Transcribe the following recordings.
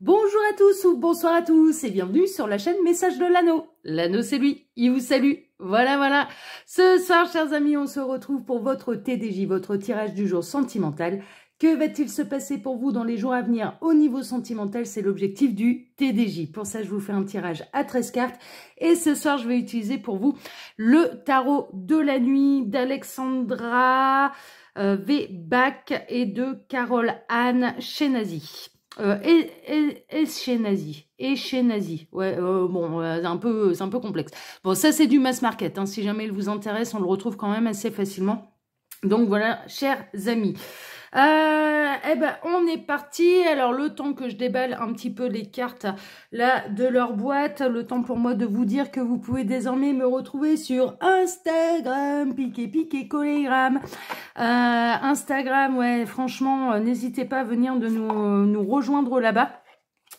Bonjour à tous ou bonsoir à tous et bienvenue sur la chaîne Message de l'anneau. L'anneau c'est lui, il vous salue. Voilà, voilà. Ce soir, chers amis, on se retrouve pour votre TDJ, votre tirage du jour sentimental. Que va-t-il se passer pour vous dans les jours à venir au niveau sentimental C'est l'objectif du TDJ. Pour ça, je vous fais un tirage à 13 cartes. Et ce soir, je vais utiliser pour vous le tarot de la nuit d'Alexandra euh, V. Bach et de Carole Anne Chenazi. Euh, et, chez Nazi. Et chez Nazi. Ouais, euh, bon, euh, c'est un, peu, c'est un peu complexe. Bon, ça, c'est du mass market. Hein. Si jamais il vous intéresse, on le retrouve quand même assez facilement. Donc voilà, chers amis. Euh, eh ben, on est parti. Alors, le temps que je déballe un petit peu les cartes là de leur boîte, le temps pour moi de vous dire que vous pouvez désormais me retrouver sur Instagram, piqué, piqué, collégramme. Euh, Instagram, ouais, franchement, euh, n'hésitez pas à venir de nous, nous rejoindre là-bas.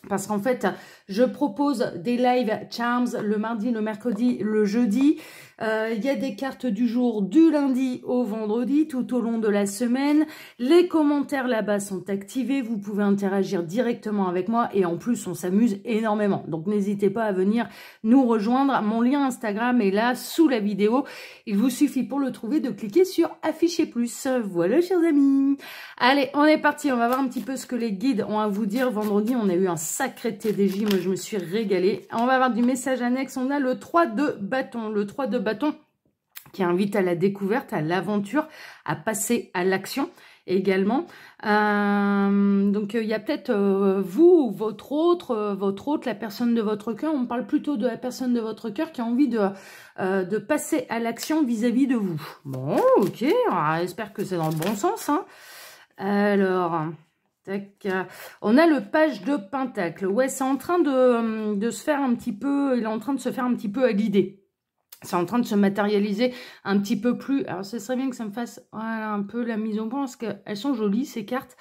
Parce qu'en fait, je propose des live Charms le mardi, le mercredi, le jeudi. Euh, il y a des cartes du jour du lundi au vendredi tout au long de la semaine. Les commentaires là-bas sont activés. Vous pouvez interagir directement avec moi et en plus on s'amuse énormément. Donc n'hésitez pas à venir nous rejoindre. Mon lien Instagram est là sous la vidéo. Il vous suffit pour le trouver de cliquer sur afficher plus. Voilà chers amis. Allez on est parti. On va voir un petit peu ce que les guides ont à vous dire. Vendredi on a eu un sacré TDG je me suis régalée. On va avoir du message annexe. On a le 3 de bâton. Le 3 de bâton qui invite à la découverte, à l'aventure, à passer à l'action également. Euh, donc euh, il y a peut-être euh, vous ou votre autre, votre autre, la personne de votre cœur. On parle plutôt de la personne de votre cœur qui a envie de, de passer à l'action vis-à-vis de vous. Bon, ok, ah, j'espère que c'est dans le bon sens. Hein. Alors, on a le page de Pentacle. Ouais, c'est en train euh, de, se faire un petit peu... Il est en train de se faire un petit peu à guider. C'est en train de se matérialiser un petit peu plus. Alors, ce serait bien que ça me fasse un peu la mise au point, parce qu'elles sont jolies, ces cartes.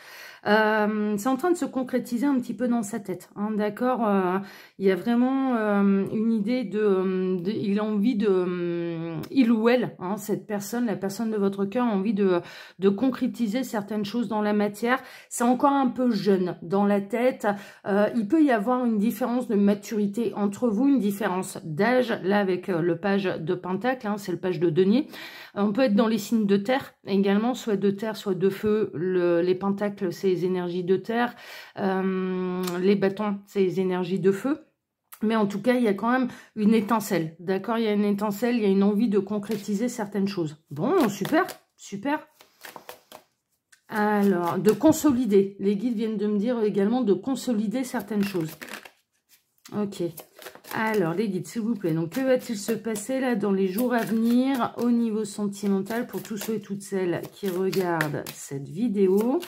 Euh, c'est en train de se concrétiser un petit peu dans sa tête. Hein, d'accord euh, il y a vraiment euh, une idée euh, de, Il a envie de... Euh, il ou elle, hein, cette personne, la personne de votre cœur, a envie de, de concrétiser certaines choses dans la matière. C'est encore un peu jeune dans la tête. il peut y avoir une différence de maturité entre vous, une différence d'âge. Là, avec le page de Pentacle, hein, c'est le page de Denier. On peut être dans les signes de terre également, soit de terre, soit de feu. Le, les pentacles, c'est les énergies de terre. les bâtons, c'est les énergies de feu. Mais en tout cas, il y a quand même une étincelle, d'accord Il y a une étincelle, il y a une envie de concrétiser certaines choses. Bon, super, super. Alors, de consolider. Les guides viennent de me dire également de consolider certaines choses. Ok. Alors, les guides, s'il vous plaît. Donc, que va-t-il se passer là dans les jours à venir au niveau sentimental pour tous ceux et toutes celles qui regardent cette vidéo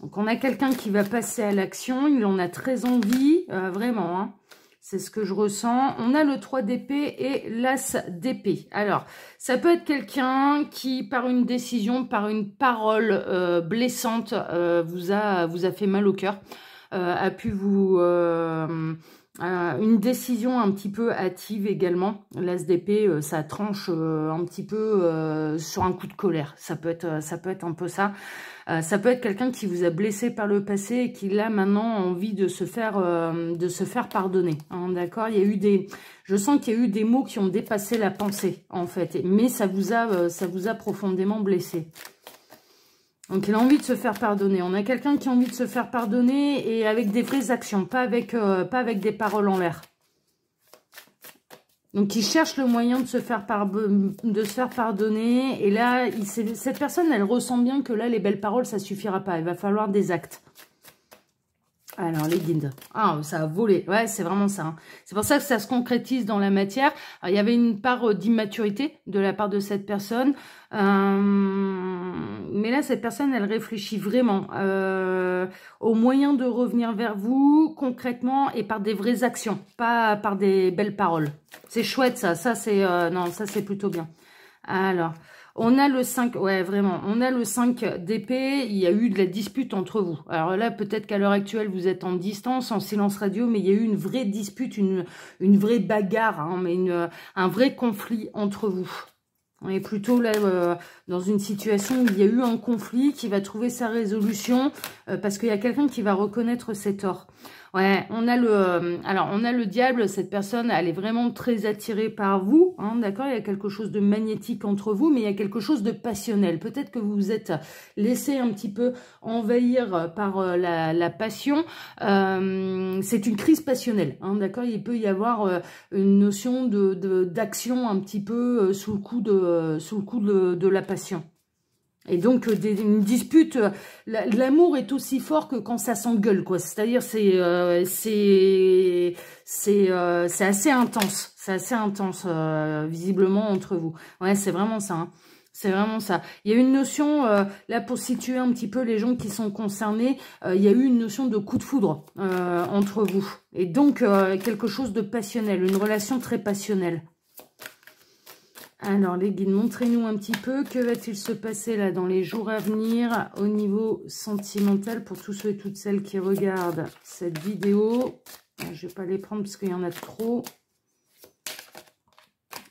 donc, on a quelqu'un qui va passer à l'action. Il en a très envie, euh, vraiment. Hein. C'est ce que je ressens. On a le 3 d'épée et l'as d'épée. Alors, ça peut être quelqu'un qui, par une décision, par une parole euh, blessante, euh, vous, a, vous a fait mal au cœur, a pu vous... une décision un petit peu hâtive également. L'As d'épée, ça tranche un petit peu sur un coup de colère. Ça peut être, ça peut être un peu ça. Euh, ça peut être quelqu'un qui vous a blessé par le passé et qui a maintenant envie de se faire, euh, de se faire pardonner. Hein, d'accord Il y a eu des, je sens qu'il y a eu des mots qui ont dépassé la pensée en fait, mais ça vous a, euh, ça vous a profondément blessé. Donc il a envie de se faire pardonner. On a quelqu'un qui a envie de se faire pardonner et avec des vraies actions, pas avec, pas avec des paroles en l'air. Donc, il cherche le moyen de se faire, de se faire pardonner. Et là, cette personne, elle ressent bien que là, les belles paroles, ça ne suffira pas. Il va falloir des actes. Alors, les guides. Ah, ça a volé. Ouais, c'est vraiment ça. Hein. C'est pour ça que ça se concrétise dans la matière. il y avait une part d'immaturité de la part de cette personne. Euh, mais là, cette personne, elle réfléchit vraiment euh, aux moyens de revenir vers vous concrètement et par des vraies actions, pas par des belles paroles. C'est chouette, ça. Ça, c'est euh, non, ça c'est plutôt bien. Alors, on a le 5, ouais, vraiment, on a le 5 d'épée, il y a eu de la dispute entre vous. Alors là, peut-être qu'à l'heure actuelle, vous êtes en distance, en silence radio, mais il y a eu une vraie dispute, une, une vraie bagarre, hein, mais une, un vrai conflit entre vous. On est plutôt là euh, dans une situation où il y a eu un conflit, qui va trouver sa résolution, euh, parce qu'il y a quelqu'un qui va reconnaître ses torts. Ouais, on a le, euh, alors on a le diable, cette personne, elle est vraiment très attirée par vous, hein, d'accord Il y a quelque chose de magnétique entre vous, mais il y a quelque chose de passionnel. Peut-être que vous vous êtes laissé un petit peu envahir par euh, la, passion. Euh, c'est une crise passionnelle, hein, d'accord Il peut y avoir une notion d'action de, d'action un petit peu sous le coup de, sous le coup de la passion, et donc, euh, une dispute, euh, l'amour est aussi fort que quand ça s'engueule, quoi. C'est-à-dire, c'est euh, c'est assez intense. C'est assez intense, visiblement, entre vous. Ouais, c'est vraiment ça. Hein. C'est vraiment ça. Il y a une notion, là pour situer un petit peu les gens qui sont concernés, il y a eu une notion de coup de foudre entre vous. Et donc quelque chose de passionnel, une relation très passionnelle. Alors les guides, montrez-nous un petit peu que va-t-il se passer là dans les jours à venir au niveau sentimental pour tous ceux et toutes celles qui regardent cette vidéo. Euh, je ne vais pas les prendre parce qu'il y en a trop.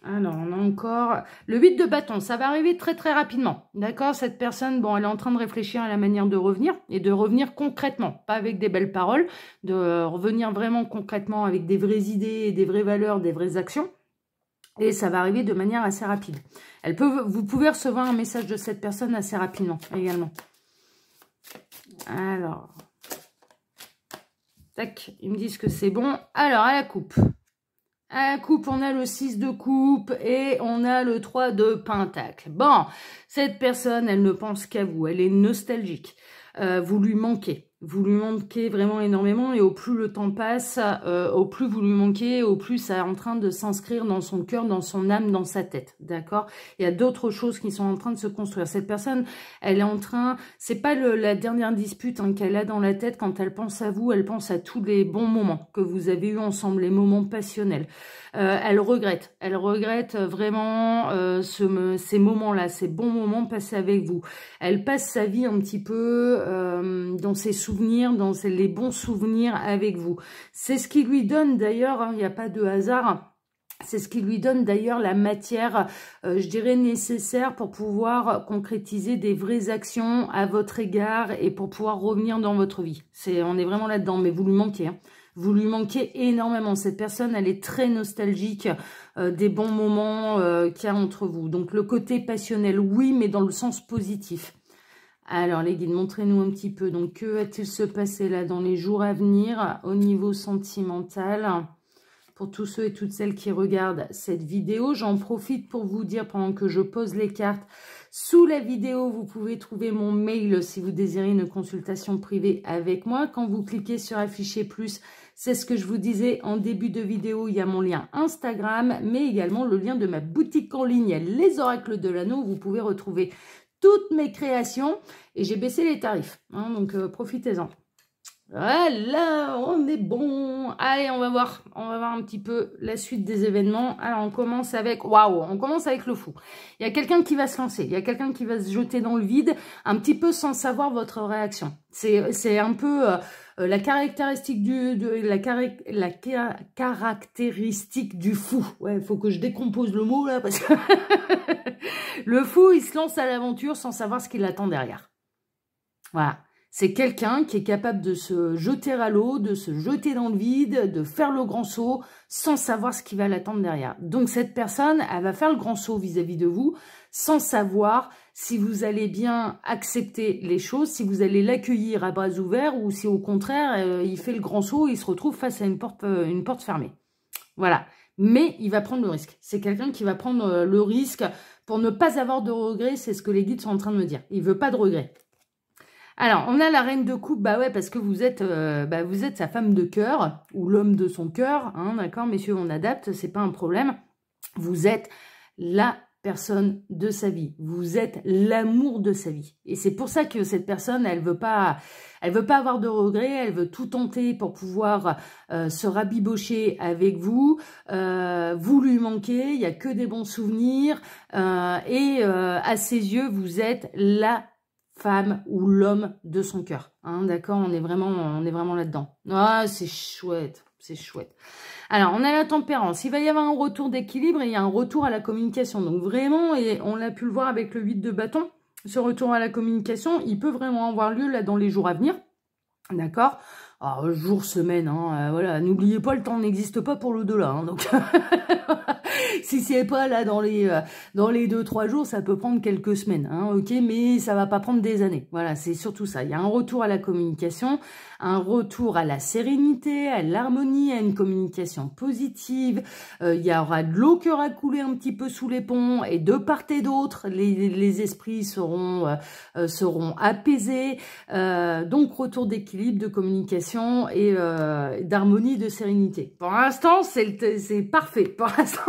Alors, on a encore le 8 de bâton. Ça va arriver très, très rapidement. D'accord Cette personne, bon, elle est en train de réfléchir à la manière de revenir et de revenir concrètement, pas avec des belles paroles, de revenir vraiment concrètement avec des vraies idées, des vraies valeurs, des vraies actions. Et ça va arriver de manière assez rapide. Elle peut, vous pouvez recevoir un message de cette personne assez rapidement également. Alors. Tac, ils me disent que c'est bon. Alors, à la coupe. À la coupe, on a le 6 de coupe et on a le 3 de pentacle. Bon, cette personne, elle ne pense qu'à vous. Elle est nostalgique. Euh, vous lui manquez vous lui manquez vraiment énormément et au plus le temps passe, euh, au plus vous lui manquez, au plus ça est en train de s'inscrire dans son cœur, dans son âme, dans sa tête, d'accord Il y a d'autres choses qui sont en train de se construire. Cette personne, elle est en train, c'est pas le, la dernière dispute hein, qu'elle a dans la tête quand elle pense à vous, elle pense à tous les bons moments que vous avez eu ensemble, les moments passionnels. Euh, elle regrette. Elle regrette euh, vraiment euh, ces moments-là, ces bons moments passés avec vous. Elle passe sa vie un petit peu dans ses souvenirs, dans les bons souvenirs avec vous. C'est ce qui lui donne d'ailleurs, hein, il n'y a pas de hasard, c'est ce qui lui donne d'ailleurs la matière, je dirais, nécessaire pour pouvoir concrétiser des vraies actions à votre égard et pour pouvoir revenir dans votre vie. On est vraiment là-dedans, mais vous lui manquez. Hein. Vous lui manquez énormément. Cette personne, elle est très nostalgique euh, des bons moments euh, qu'il y a entre vous. Donc, le côté passionnel, oui, mais dans le sens positif. Alors, les guides, montrez-nous un petit peu. Donc, que va-t-il se passer là dans les jours à venir au niveau sentimental pour tous ceux et toutes celles qui regardent cette vidéo. J'en profite pour vous dire, pendant que je pose les cartes, sous la vidéo, vous pouvez trouver mon mail si vous désirez une consultation privée avec moi. Quand vous cliquez sur « Afficher plus », c'est ce que je vous disais en début de vidéo, il y a mon lien Instagram, mais également le lien de ma boutique en ligne, Les Oracles de l'Anneau, vous pouvez retrouver toutes mes créations et j'ai baissé les tarifs, hein, donc euh, profitez-en. Voilà, on est bon. Allez, on va voir. On va voir un petit peu la suite des événements. Alors, on commence avec... Waouh, on commence avec le fou. Il y a quelqu'un qui va se lancer. Il y a quelqu'un qui va se jeter dans le vide, un petit peu sans savoir votre réaction. C'est un peu... Euh, euh, la caractéristique du de, la, la caractéristique du fou. Ouais, faut que je décompose le mot là parce que le fou, il se lance à l'aventure sans savoir ce qu'il attend derrière. Voilà. C'est quelqu'un qui est capable de se jeter à l'eau, de se jeter dans le vide, de faire le grand saut sans savoir ce qui va l'attendre derrière. Donc cette personne, elle va faire le grand saut vis-à-vis de vous sans savoir si vous allez bien accepter les choses, si vous allez l'accueillir à bras ouverts ou si au contraire, euh, il fait le grand saut et il se retrouve face à une porte, euh, une porte fermée. Voilà. Mais il va prendre le risque. C'est quelqu'un qui va prendre euh, le risque pour ne pas avoir de regrets, c'est ce que les guides sont en train de me dire. Il veut pas de regrets. Alors, on a la reine de coupe, bah ouais, parce que vous êtes, euh, bah vous êtes sa femme de cœur, ou l'homme de son cœur, hein, d'accord, messieurs, on adapte, c'est pas un problème. Vous êtes la personne de sa vie. Vous êtes l'amour de sa vie. Et c'est pour ça que cette personne, elle veut pas, elle veut pas avoir de regrets, elle veut tout tenter pour pouvoir euh, se rabibocher avec vous. Euh, vous lui manquez, il y a que des bons souvenirs. et à ses yeux, vous êtes la femme ou l'homme de son cœur. Hein, d'accord On est vraiment, vraiment là-dedans. Ah, c'est chouette, c'est chouette. Alors, on a la tempérance. Il va y avoir un retour d'équilibre et il y a un retour à la communication. Donc vraiment, et on l'a pu le voir avec le 8 de bâton, ce retour à la communication, il peut vraiment avoir lieu là dans les jours à venir. D'accord alors, ah, jour, semaine, hein, euh, voilà. N'oubliez pas, le temps n'existe pas pour l'au-delà. Hein, donc, si c'est pas là dans les euh, dans les deux trois jours, ça peut prendre quelques semaines, hein, ok. Mais ça va pas prendre des années. Voilà, c'est surtout ça. Il y a un retour à la communication, un retour à la sérénité, à l'harmonie, à une communication positive. Euh, il y aura de l'eau qui aura coulé un petit peu sous les ponts et de part et d'autre, les, esprits seront, euh, euh, seront apaisés. Euh, donc, retour d'équilibre, de communication et d'harmonie, de sérénité. Pour l'instant, c'est parfait. Pour l'instant,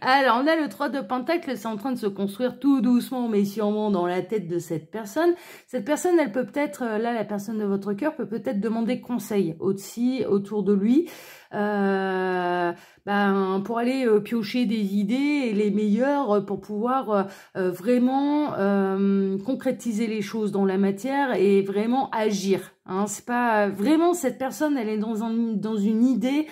alors on a le 3 de Pentacle, c'est en train de se construire tout doucement, mais sûrement dans la tête de cette personne. Cette personne, elle peut peut-être, là, la personne de votre cœur peut peut-être demander conseil aussi autour de lui euh, ben, pour aller euh, piocher des idées et les meilleures euh, pour pouvoir vraiment concrétiser les choses dans la matière et vraiment agir. Hein. C'est pas vraiment cette personne, elle est dans, dans une idée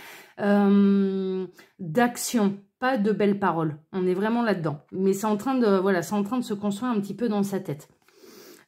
d'action pas de belles paroles. On est vraiment là-dedans. Mais c'est en train de voilà, c'est en train de se construire un petit peu dans sa tête.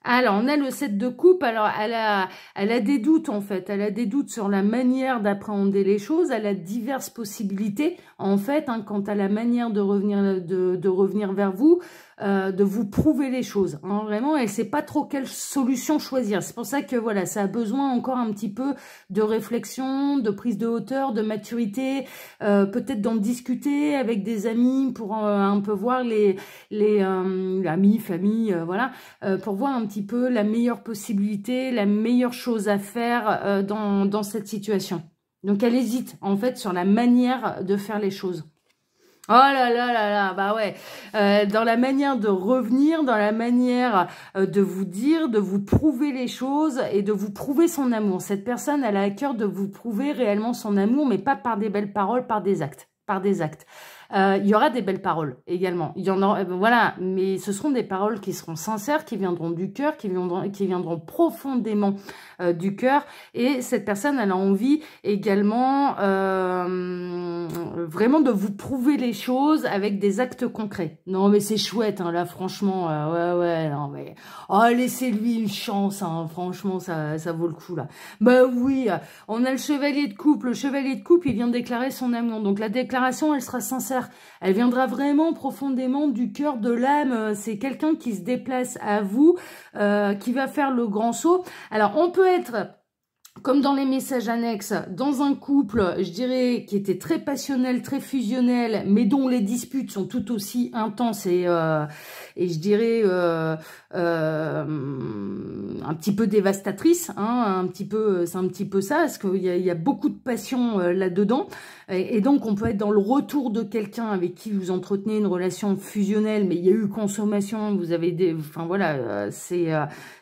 Alors, on a le 7 de coupe. Alors, elle a, elle a des doutes, en fait. Elle a des doutes sur la manière d'appréhender les choses. Elle a diverses possibilités, en fait, hein, quant à la manière de revenir, de revenir vers vous. Euh, de vous prouver les choses. Hein, vraiment, elle ne sait pas trop quelle solution choisir. C'est pour ça que voilà, ça a besoin encore un petit peu de réflexion, de prise de hauteur, de maturité, euh, peut-être d'en discuter avec des amis pour euh, un peu voir les, amis, famille, voilà, pour voir un petit peu la meilleure possibilité, la meilleure chose à faire dans cette situation. Donc elle hésite en fait sur la manière de faire les choses. Oh là là là là, bah ouais. Euh, dans la manière de revenir, dans la manière euh, de vous dire, de vous prouver les choses et de vous prouver son amour. Cette personne, elle a à cœur de vous prouver réellement son amour, mais pas par des belles paroles, par des actes. Par des actes. Euh, il y aura des belles paroles également. Il y en aura, ben voilà, mais ce seront des paroles qui seront sincères, qui viendront du cœur, qui viendront, qui viendront profondément du cœur. Et cette personne, elle a envie également euh, vraiment de vous prouver les choses avec des actes concrets. Non, mais c'est chouette, hein, là, franchement, euh, ouais, ouais, non, mais... Oh, laissez-lui une chance, hein, franchement, ça, ça vaut le coup, là. Ben oui, euh, on a le chevalier de coupe. Le chevalier de coupe, il vient déclarer son amour. Donc, la déclaration, elle sera sincère. Elle viendra vraiment profondément du cœur, de l'âme. C'est quelqu'un qui se déplace à vous, qui va faire le grand saut. Alors, on peut être comme dans les messages annexes, dans un couple, je dirais, qui était très passionnel, très fusionnel, mais dont les disputes sont tout aussi intenses et, euh, et je dirais euh, euh, un petit peu dévastatrice. Hein, un petit peu, c'est un petit peu ça, parce qu'il y, y, a beaucoup de passion euh, là-dedans. Et, donc, on peut être dans le retour de quelqu'un avec qui vous entretenez une relation fusionnelle, mais il y a eu consommation. Vous avez enfin voilà, c'est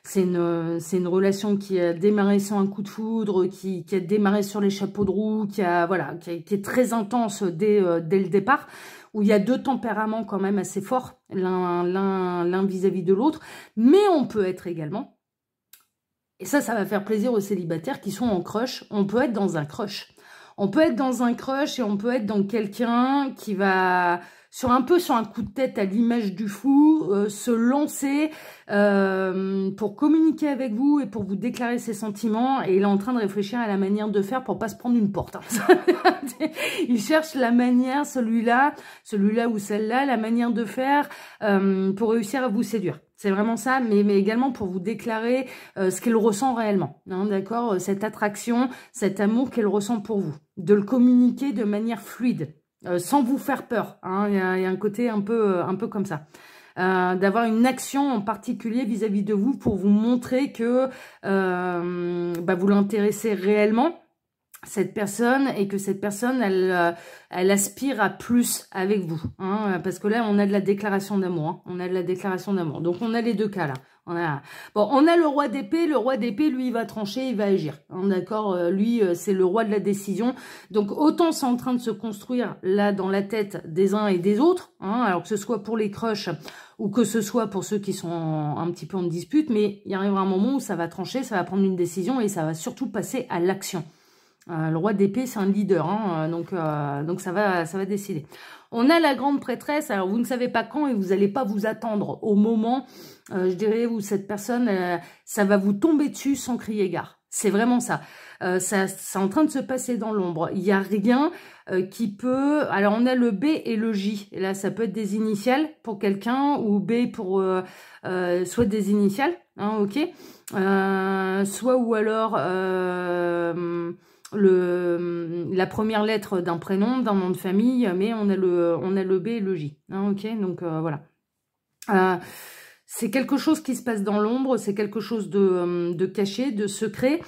c'est une relation qui a démarré sans un coup de foudre, qui, a démarré sur les chapeaux de roue, qui a voilà, qui, est très intense dès dès le départ où il y a deux tempéraments quand même assez forts, l'un vis-à-vis de l'autre, mais on peut être également, et ça, ça va faire plaisir aux célibataires qui sont en crush, on peut être dans un crush. On peut être dans un crush et on peut être dans quelqu'un qui va sur un peu sur un coup de tête à l'image du fou, euh, se lancer euh, pour communiquer avec vous et pour vous déclarer ses sentiments. Et il est en train de réfléchir à la manière de faire pour pas se prendre une porte. Hein. il cherche la manière, celui-là, celui-là ou celle-là, la manière de faire euh, pour réussir à vous séduire. C'est vraiment ça, mais, également pour vous déclarer ce qu'elle ressent réellement, hein, d'accord Cette attraction, cet amour qu'elle ressent pour vous. De le communiquer de manière fluide, euh, sans vous faire peur. Hein. Il y, a un côté un peu, euh, un peu comme ça. Euh, d'avoir une action en particulier vis-à-vis de vous pour vous montrer que bah, vous l'intéressez réellement cette personne et que cette personne elle aspire à plus avec vous hein. parce que là on a de la déclaration d'amour hein. on a de la déclaration d'amour donc on a les deux cas là on a... Bon, on a le roi d'épée. Le roi d'épée, lui, il va trancher, il va agir. Hein, d'accord euh, Lui, euh, c'est le roi de la décision. Donc, autant c'est en train de se construire, là, dans la tête des uns et des autres. Hein, alors que ce soit pour les crushs ou que ce soit pour ceux qui sont un petit peu en dispute. Mais il y arrivera un moment où ça va trancher, ça va prendre une décision et ça va surtout passer à l'action. Euh, le roi d'épée, c'est un leader, hein, euh, donc, euh, donc ça, va, ça va décider. On a la grande prêtresse, alors vous ne savez pas quand et vous n'allez pas vous attendre au moment, je dirais, où cette personne, ça va vous tomber dessus sans crier gare. C'est vraiment ça. ça. C'est en train de se passer dans l'ombre. Il n'y a rien qui peut... Alors, on a le B et le J. Et là, ça peut être des initiales pour quelqu'un ou B pour... soit des initiales, hein, ok Soit ou alors la première lettre d'un prénom, d'un nom de famille, mais on a le, B et le J. Hein, ok, donc euh, voilà. Euh, c'est quelque chose qui se passe dans l'ombre, c'est quelque chose de, euh, caché, de secret.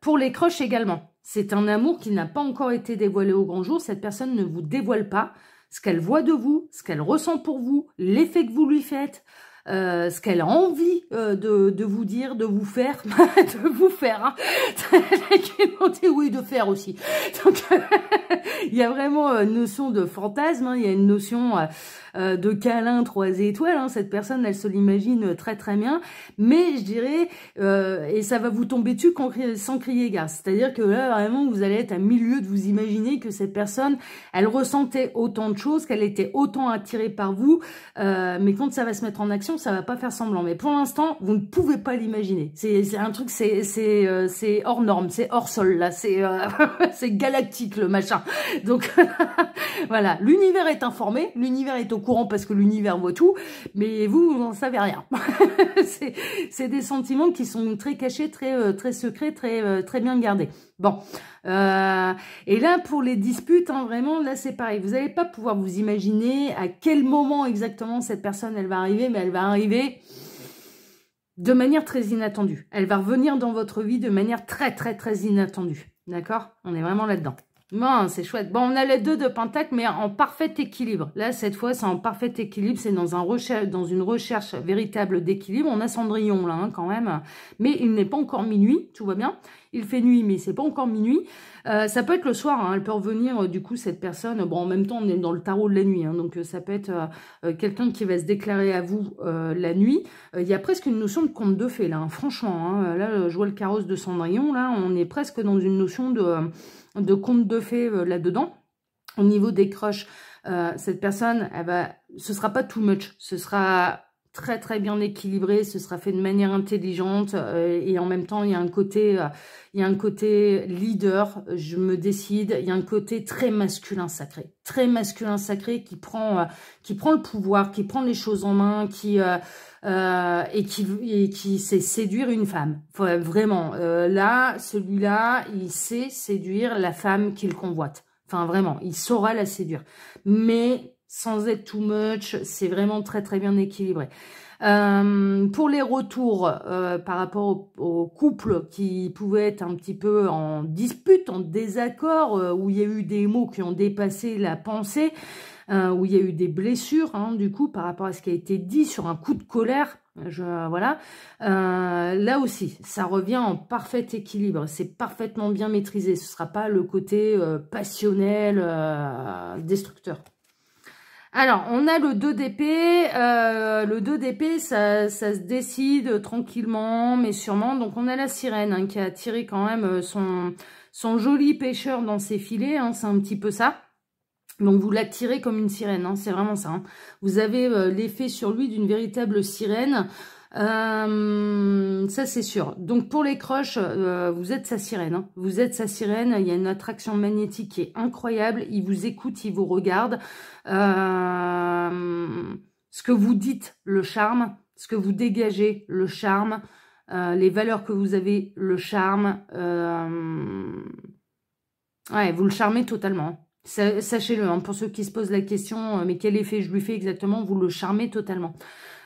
pour les crushs également, c'est un amour qui n'a pas encore été dévoilé au grand jour. Cette personne ne vous dévoile pas ce qu'elle voit de vous, ce qu'elle ressent pour vous, l'effet que vous lui faites. Euh, ce qu'elle a envie euh, de, de, vous dire, de vous faire, de vous faire. Hein. oui, de faire aussi. Donc, il y a vraiment une notion de fantasme, hein. il y a une notion euh, de câlin trois étoiles. Hein. Cette personne, elle se l'imagine très très bien. Mais je dirais, euh, et ça va vous tomber dessus sans crier gare. C'est-à-dire que là, vraiment, vous allez être à milieu de vous imaginer que cette personne, elle ressentait autant de choses, qu'elle était autant attirée par vous. Euh, mais quand ça va se mettre en action, ça va pas faire semblant. Mais pour l'instant, vous ne pouvez pas l'imaginer. C'est un truc, euh, c'est hors norme, c'est hors sol, là. C'est euh, galactique, le machin. Donc, voilà. L'univers est informé, l'univers est au courant parce que l'univers voit tout. Mais vous, vous n'en savez rien. c'est des sentiments qui sont très cachés, très, euh, très secrets, très, très bien gardés. Bon. et là, pour les disputes, hein, vraiment, là, c'est pareil. Vous n'allez pas pouvoir vous imaginer à quel moment exactement cette personne, elle va arriver, mais elle va arriver de manière très inattendue. Elle va revenir dans votre vie de manière très, très, très inattendue. D'accord On est vraiment là-dedans. Bon, c'est chouette. Bon, on a les deux de Pentacle, mais en parfait équilibre. Là, cette fois, c'est en parfait équilibre. C'est dans, un dans une recherche véritable d'équilibre. On a Cendrillon, là, hein, quand même. Mais il n'est pas encore minuit, tout va bien il fait nuit, mais c'est pas encore minuit. Euh, ça peut être le soir, hein, elle peut revenir euh, du coup cette personne. Bon, en même temps, on est dans le tarot de la nuit, hein, donc euh, ça peut être quelqu'un qui va se déclarer à vous la nuit. Il y a presque une notion de conte de fées là, hein, franchement. là, je vois le carrosse de Cendrillon, là, on est presque dans une notion de, conte de fées là-dedans. Au niveau des crushs, cette personne, elle va, ce sera pas too much, ce sera très très bien équilibré, ce sera fait de manière intelligente euh, et en même temps il y a un côté euh, il y a un côté leader, je me décide, il y a un côté très masculin sacré, très masculin sacré qui prend euh, qui prend le pouvoir, qui prend les choses en main, qui et qui et qui sait séduire une femme. vraiment là, celui-là, il sait séduire la femme qu'il convoite. Enfin vraiment, il saura la séduire. Mais sans être too much, c'est vraiment très très bien équilibré. Euh, pour les retours euh, par rapport au couple qui pouvaient être un petit peu en dispute, en désaccord, euh, où il y a eu des mots qui ont dépassé la pensée, où il y a eu des blessures, hein, du coup, par rapport à ce qui a été dit sur un coup de colère, voilà. là aussi, ça revient en parfait équilibre. C'est parfaitement bien maîtrisé. Ce ne sera pas le côté passionnel, destructeur. Alors, on a le 2 d'épée. Euh, le 2 d'épée, ça, ça, se décide tranquillement, mais sûrement. Donc, on a la sirène hein, qui a tiré quand même euh, son, son joli pêcheur dans ses filets. Hein, c'est un petit peu ça. Donc, vous l'attirez comme une sirène. Hein, c'est vraiment ça. Vous avez euh, l'effet sur lui d'une véritable sirène. Euh, ça, c'est sûr. Donc, pour les croches, euh, vous êtes sa sirène. Hein. Vous êtes sa sirène. Il y a une attraction magnétique qui est incroyable. Il vous écoute, il vous regarde. Euh, ce que vous dites, le charme. Ce que vous dégagez, le charme. les valeurs que vous avez, le charme. Ouais, vous le charmez totalement. Sachez-le, hein, pour ceux qui se posent la question, mais quel effet je lui fais exactement, vous le charmez totalement.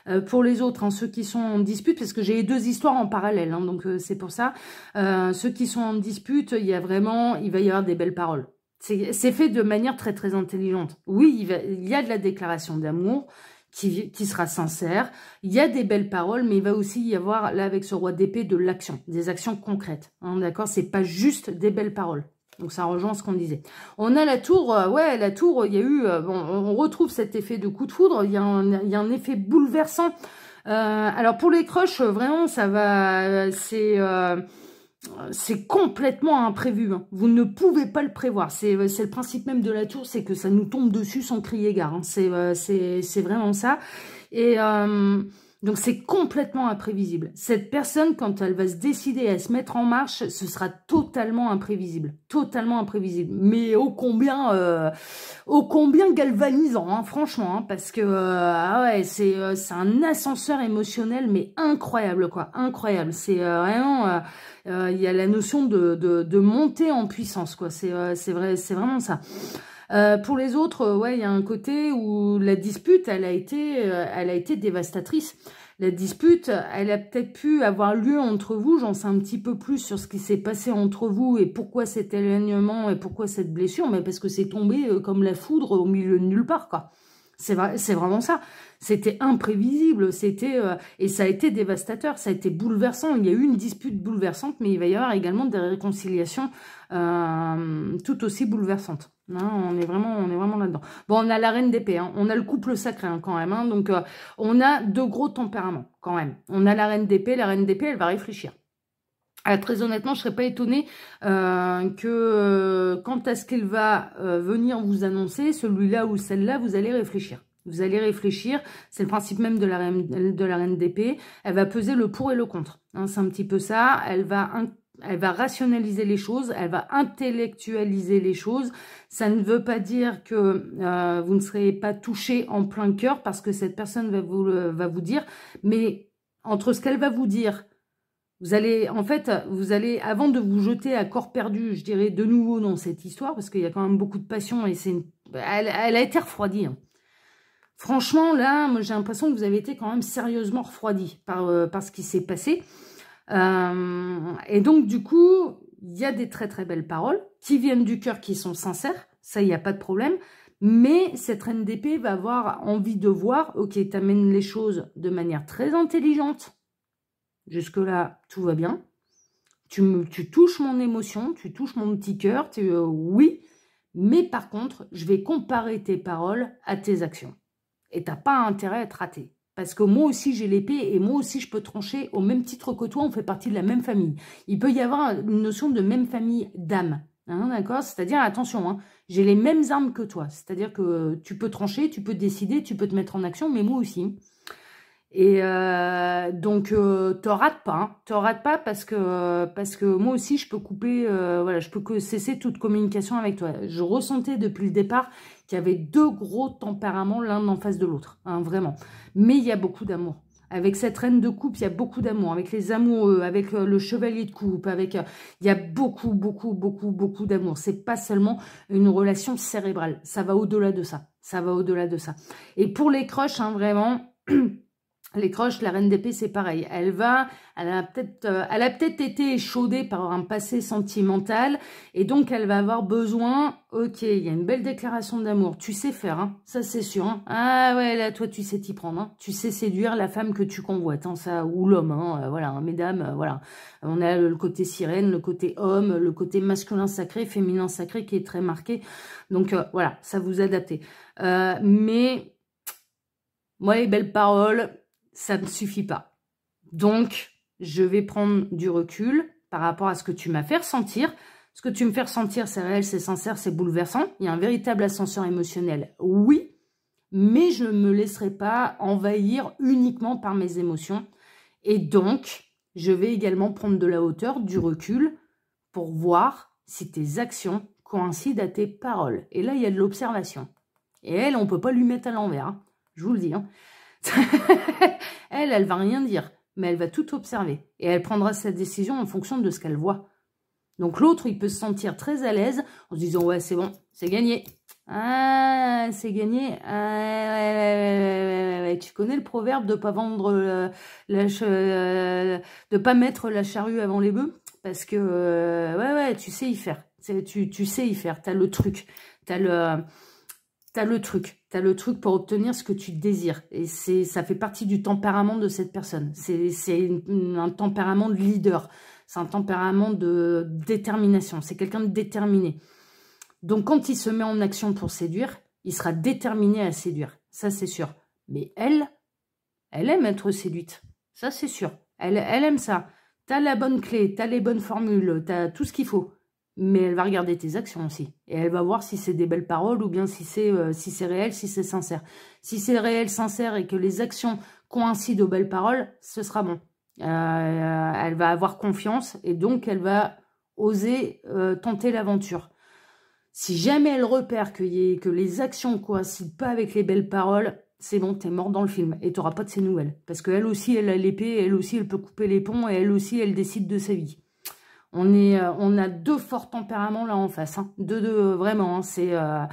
Euh, pour les autres, hein, ceux qui sont en dispute, parce que j'ai deux histoires en parallèle, hein, donc euh, c'est pour ça. Euh, ceux qui sont en dispute, il y a vraiment, il va y avoir des belles paroles. C'est fait de manière très très intelligente. Oui, il, y a de la déclaration d'amour, qui, sera sincère. Il y a des belles paroles, mais il va aussi y avoir, là, avec ce roi d'épée, de l'action, des actions concrètes. Ce hein, D'accord C'est pas juste des belles paroles. Donc ça rejoint ce qu'on disait. On a la tour, euh, ouais, la tour, il y a eu, euh, on retrouve cet effet de coup de foudre, il y a un, effet bouleversant. Euh, alors pour les crushs, vraiment, ça va, c'est c'est complètement imprévu. Hein. Vous ne pouvez pas le prévoir. C'est le principe même de la tour, c'est que ça nous tombe dessus sans crier gare. Hein. C'est vraiment ça. Et donc c'est complètement imprévisible. Cette personne, quand elle va se décider à se mettre en marche, ce sera totalement imprévisible. Totalement imprévisible. Mais ô combien, euh, combien galvanisant, hein, franchement. Hein, parce que euh, ah ouais, euh, c'est un ascenseur émotionnel, mais incroyable, quoi. Incroyable. C'est vraiment... Il y a la notion de, de, de en puissance, quoi. C'est vrai, vraiment ça. Euh, pour les autres, euh, ouais, il y a un côté où la dispute, elle a été, euh, elle a été dévastatrice. La dispute, elle a peut-être pu avoir lieu entre vous. J'en sais un petit peu plus sur ce qui s'est passé entre vous et pourquoi cet éloignement et pourquoi cette blessure. Mais parce que c'est tombé comme la foudre au milieu de nulle part, quoi. C'est vraiment ça. C'était imprévisible, c'était et ça a été dévastateur, ça a été bouleversant. Il y a eu une dispute bouleversante, mais il va y avoir également des réconciliations euh, tout aussi bouleversantes on est vraiment, on vraiment là-dedans. Bon, on a la reine d'épée, hein. on a le couple sacré hein, quand même. Hein. donc, euh, on a deux gros tempéraments quand même. On a la reine d'épée, la reine d'épée, elle va réfléchir. Euh, très honnêtement, je serais pas étonnée euh, que quant à ce qu'elle va venir vous annoncer, celui-là ou celle-là, vous allez réfléchir. Vous allez réfléchir, c'est le principe même de la reine, de la reine d'épée. Elle va peser le pour et le contre. c'est un petit peu ça. Elle va elle va rationaliser les choses, elle va intellectualiser les choses. Ça ne veut pas dire que euh, vous ne serez pas touché en plein cœur parce que cette personne va vous, va vous dire, mais entre ce qu'elle va vous dire, vous allez, en fait, vous allez, avant de vous jeter à corps perdu, je dirais de nouveau dans cette histoire, parce qu'il y a quand même beaucoup de passion et c'est, elle, a été refroidie. Hein. Franchement, là, j'ai l'impression que vous avez été quand même sérieusement refroidi par, euh, par ce qui s'est passé. Euh, et donc, du coup, il y a des très très belles paroles qui viennent du cœur, qui sont sincères. Ça, il n'y a pas de problème. Mais cette NDP va avoir envie de voir, ok, tu amènes les choses de manière très intelligente. Jusque-là, tout va bien. Tu, me, tu touches mon émotion, tu touches mon petit cœur, tu, euh, oui. Mais par contre, je vais comparer tes paroles à tes actions. Et t'as pas intérêt à être raté. Parce que moi aussi, j'ai l'épée et moi aussi, je peux trancher au même titre que toi. On fait partie de la même famille. Il peut y avoir une notion de même famille d'âme. Hein, d'accord C'est-à-dire, attention, hein, j'ai les mêmes armes que toi. C'est-à-dire que tu peux trancher, tu peux décider, tu peux te mettre en action, mais moi aussi. Hein. Et euh, donc, euh, t'en rates pas, hein. t'en pas parce que parce que moi aussi, je peux couper, euh, voilà, je peux que cesser toute communication avec toi. Je ressentais depuis le départ qu'il y avait deux gros tempéraments l'un en face de l'autre, hein, vraiment. Mais il y a beaucoup d'amour. Avec cette reine de coupe, il y a beaucoup d'amour. Avec les amoureux, avec euh, le chevalier de coupe, avec euh, il y a beaucoup, beaucoup, beaucoup, beaucoup d'amour. C'est pas seulement une relation cérébrale. Ça va au-delà de ça. Ça va au-delà de ça. Et pour les crushs, hein, vraiment. les croches, la reine d'épée, c'est pareil. Elle va, elle a peut-être, euh, elle a peut-être été échaudée par un passé sentimental et donc elle va avoir besoin. Ok, il y a une belle déclaration d'amour. Tu sais faire, hein. ça c'est sûr. Hein. Ah ouais, là toi tu sais t'y prendre. Hein. Tu sais séduire la femme que tu convoites, hein, ça ou l'homme. Euh, voilà, mesdames, euh, voilà. On a le côté sirène, le côté homme, le côté masculin sacré, féminin sacré qui est très marqué. Donc voilà, ça vous adapte. Euh, mais moi, les belles paroles, ça ne suffit pas. Donc, je vais prendre du recul par rapport à ce que tu m'as fait ressentir. Ce que tu me fais ressentir, c'est réel, c'est sincère, c'est bouleversant. Il y a un véritable ascenseur émotionnel, oui, mais je ne me laisserai pas envahir uniquement par mes émotions. Et donc, je vais également prendre de la hauteur, du recul, pour voir si tes actions coïncident à tes paroles. Et là, il y a de l'observation. Et elle, on ne peut pas lui mettre à l'envers, hein. je vous le dis. Hein. elle, elle va rien dire, mais elle va tout observer. Et elle prendra sa décision en fonction de ce qu'elle voit. Donc l'autre, il peut se sentir très à l'aise en se disant « Ouais, c'est bon, c'est gagné. Ah, c'est gagné. Ah, tu connais le proverbe de pas vendre euh, la, euh, de pas mettre la charrue avant les bœufs parce que euh, ouais ouais, tu sais y faire. Tu, tu sais y faire, tu le truc. t'as as le truc. T'as le truc pour obtenir ce que tu désires. Et c'est ça fait partie du tempérament de cette personne. C'est un tempérament de leader. C'est un tempérament de détermination. C'est quelqu'un de déterminé. Donc, quand il se met en action pour séduire, il sera déterminé à séduire. Ça, c'est sûr. Mais elle, elle aime être séduite. Ça, c'est sûr. Elle, elle aime ça. T'as la bonne clé, t'as les bonnes formules, t'as tout ce qu'il faut mais elle va regarder tes actions aussi. Et elle va voir si c'est des belles paroles ou bien si c'est euh, si c'est réel, si c'est sincère. Si c'est réel, sincère et que les actions coïncident aux belles paroles, ce sera bon. Euh, elle va avoir confiance et donc elle va oser euh, tenter l'aventure. Si jamais elle repère que, les actions ne coïncident pas avec les belles paroles, c'est bon, t'es mort dans le film et t'auras pas de ses nouvelles. Parce qu'elle aussi, elle a l'épée, elle aussi, elle peut couper les ponts et elle aussi, elle décide de sa vie. On, est, euh, on a deux forts tempéraments là en face. Hein. Deux, euh, vraiment. Hein. C'est, euh,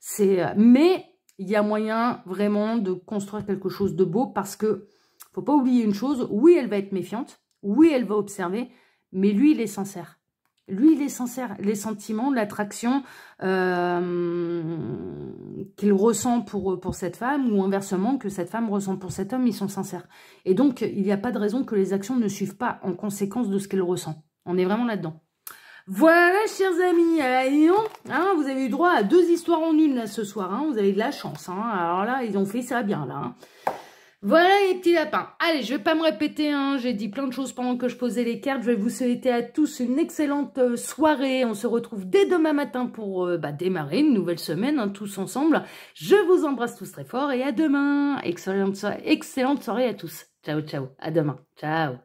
c'est. Mais il y a moyen vraiment de construire quelque chose de beau parce que faut pas oublier une chose. Oui, elle va être méfiante. Oui, elle va observer. Mais lui, il est sincère. Lui, il est sincère. Les sentiments, l'attraction qu'il ressent pour, pour cette femme ou inversement que cette femme ressent pour cet homme, ils sont sincères. Et donc, il n'y a pas de raison que les actions ne suivent pas en conséquence de ce qu'elle ressent. On est vraiment là-dedans. Voilà, chers amis, hein, vous avez eu droit à deux histoires en une là, ce soir. Hein. vous avez de la chance. Hein. alors là, ils ont fait ça bien là. Voilà les petits lapins. Allez, je vais pas me répéter. J'ai dit plein de choses pendant que je posais les cartes. Je vais vous souhaiter à tous une excellente euh, soirée. On se retrouve dès demain matin pour euh, bah, démarrer une nouvelle semaine tous ensemble. Je vous embrasse tous très fort et à demain. Excellente, excellente soirée à tous. Ciao, ciao. À demain. Ciao.